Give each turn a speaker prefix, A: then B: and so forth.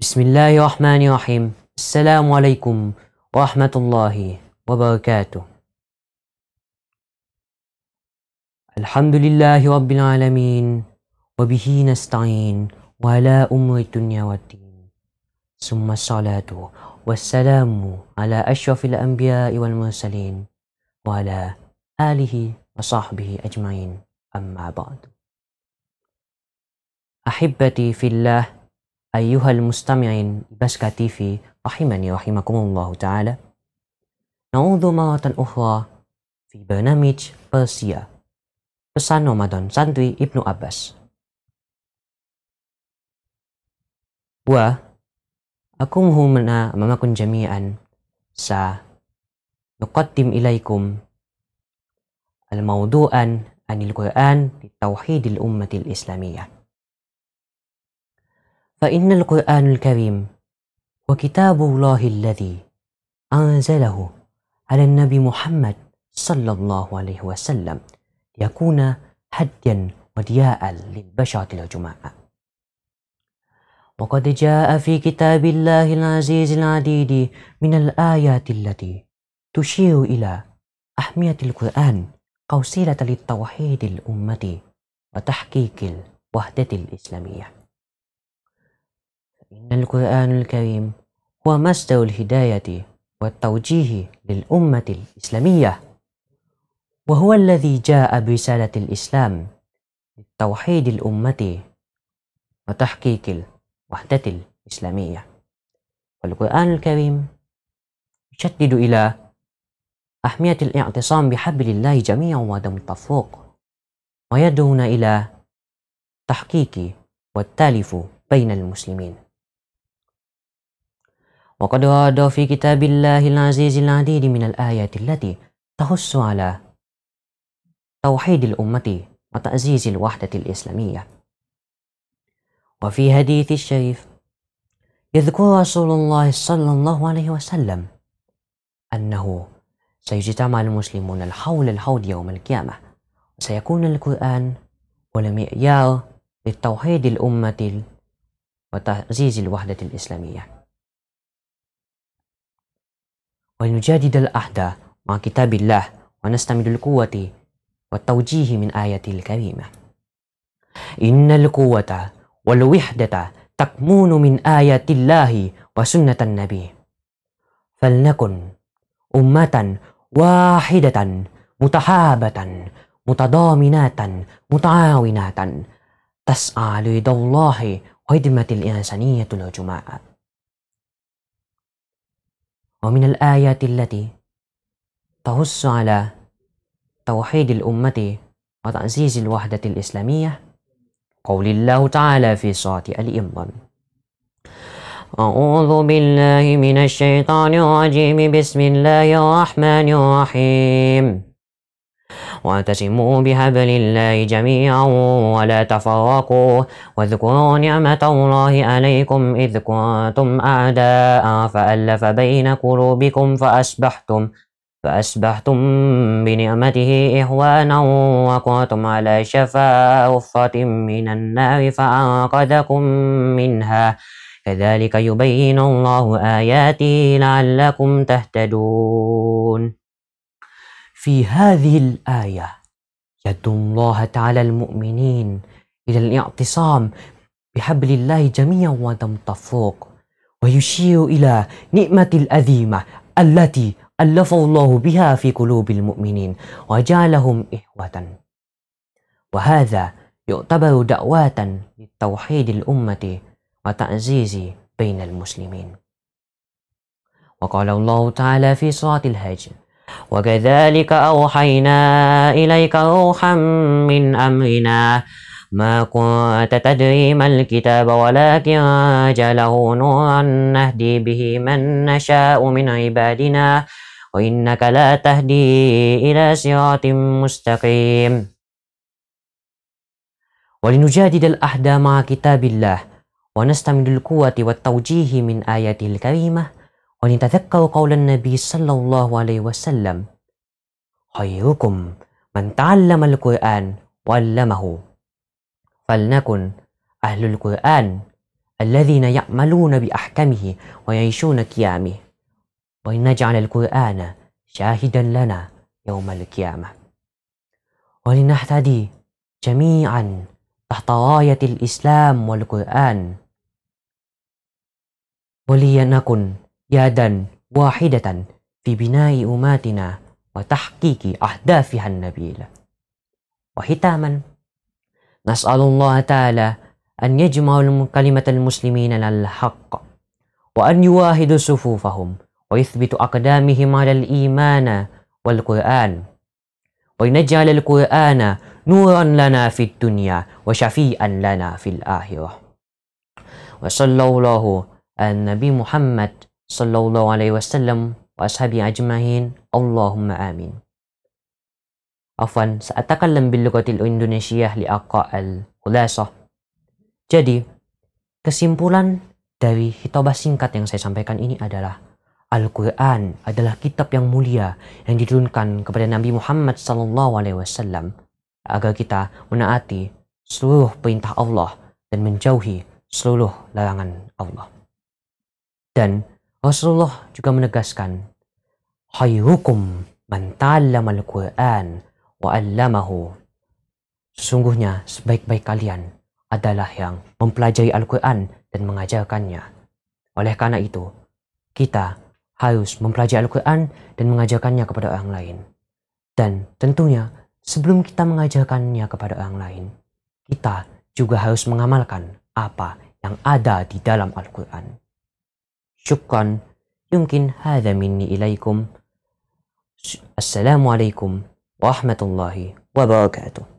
A: بسم الله الرحمن الرحيم السلام عليكم ورحمة الله وبركاته الحمد لله رب العالمين وبه نستعين وعلى أمر الدنيا والدين ثم الصلاة والسلام على أشرف الأنبياء والمرسلين وعلى آله وصحبه أجمعين أما بعد أحبتي في الله أيها المستمعين بشكا تيفي رحمني رحمكم الله تعالى نعود مرة أخرى في برنامج برسيا رمضان ساندري ابن أباس و وأقوم هنا أمامكم جميعا سنقدم إليكم الموضوع عن القرآن لتوحيد الأمة الإسلامية فإن القرآن الكريم وكتاب الله الذي أنزله على النبي محمد صلى الله عليه وسلم ليكون حديا ودياء للبشرة الجماعة وقد جاء في كتاب الله العزيز العديد من الآيات التي تشير إلى أهمية القرآن كوسيلة للتوحيد الأمة وتحقيق الوحدة الإسلامية إن القرآن الكريم هو مصدر الهداية والتوجيه للأمة الإسلامية وهو الذي جاء برسالة الإسلام للتوحيد الأمة وتحقيق الوحدة الإسلامية والقرآن الكريم يشدد إلى أهمية الاعتصام بحبل الله جميعا وعدم التفرق ويدعون إلى تحقيق والتالف بين المسلمين وقد ورد في كتاب الله العزيز العديد من الآيات التي تحث على توحيد الأمة وتعزيز الوحدة الإسلامية وفي حديث الشريف يذكر رسول الله صلى الله عليه وسلم أنه سيجتمع المسلمون الحول الحوض يوم القيامة وسيكون القرآن والمعيار للتوحيد الأمة وتعزيز الوحدة الإسلامية wa nujadidal ahda ma kitabillah wa nastamidul quwwati wa tawjihi min ayatil karimah innal quwwata wal wihdata takmunu min ayatillahi wa sunnatan nabi falnakun ummatan wahidatan mutahabatan mutadaminatan mutaawinatan tas'a lidallahi wa hidmatil insaniyati wal juma'at ومن الآيات التي تهص على توحيد الأمة وتعزيز الوحدة الإسلامية قول الله تعالى في سورة الإمران أعوذ بالله من الشيطان الرجيم بسم الله الرحمن الرحيم واعتصموا بحبل الله جميعا ولا تفرقوا واذكروا نعمة الله عليكم إذ كنتم أعداء فألف بين قلوبكم فأصبحتم فأصبحتم بنعمته إخوانا وكنتم على شفا حفرة من النار فأنقذكم منها كذلك يبين الله آياته لعلكم تهتدون في هذه الآية يدعو الله تعالى المؤمنين إلى الاعتصام بحبل الله جميعا ودم تفوق ويشير إلى نعمة الأذيمة التي ألف الله بها في قلوب المؤمنين وجعلهم إخوة وهذا يعتبر دعوة لتوحيد الأمة وتعزيز بين المسلمين وقال الله تعالى في صلاة الهجر وكذلك أوحينا إليك روحا من أمرنا ما كنت تدري ما الكتاب ولكن جعله نورا نهدي به من نشاء من عبادنا وإنك لا تهدي إلى صراط مستقيم ولنجادد الأحدى مع كتاب الله ونستمد القوة والتوجيه من آياته الكريمة ولنتذكر قول النبي صلى الله عليه وسلم خيركم من تعلم القرآن وعلمه فلنكن أهل القرآن الذين يعملون بأحكمه ويعيشون قيامه ولنجعل القرآن شاهدا لنا يوم القيامة ولنهتدي جميعا تحت راية الإسلام والقرآن ولنكن يدا واحدة في بناء أمتنا وتحقيق أهدافها النبيلة وختاما نسأل الله تعالى أن يجمع كلمة المسلمين على الحق وأن يواهد صفوفهم ويثبت أقدامهم على الإيمان والقرآن وينجعل القرآن نورا لنا في الدنيا وشفيئا لنا في الآخرة وصلى الله على النبي محمد sallallahu alaihi wasallam wa ashabi ajmain Allahumma amin Afwan saatakallam bil lughatil Indonesiah li al khulasah jadi kesimpulan dari hitobah singkat yang saya sampaikan ini adalah Al-Quran adalah kitab yang mulia yang diturunkan kepada Nabi Muhammad Sallallahu Alaihi Wasallam agar kita menaati seluruh perintah Allah dan menjauhi seluruh larangan Allah. Dan Rasulullah juga menegaskan, Khairukum man Al Qur'an wa 'allamahu. Sesungguhnya sebaik-baik kalian adalah yang mempelajari Al-Qur'an dan mengajarkannya. Oleh karena itu, kita harus mempelajari Al-Qur'an dan mengajarkannya kepada orang lain. Dan tentunya sebelum kita mengajarkannya kepada orang lain, kita juga harus mengamalkan apa yang ada di dalam Al-Qur'an. شكرا يمكن هذا مني إليكم السلام عليكم ورحمة الله وبركاته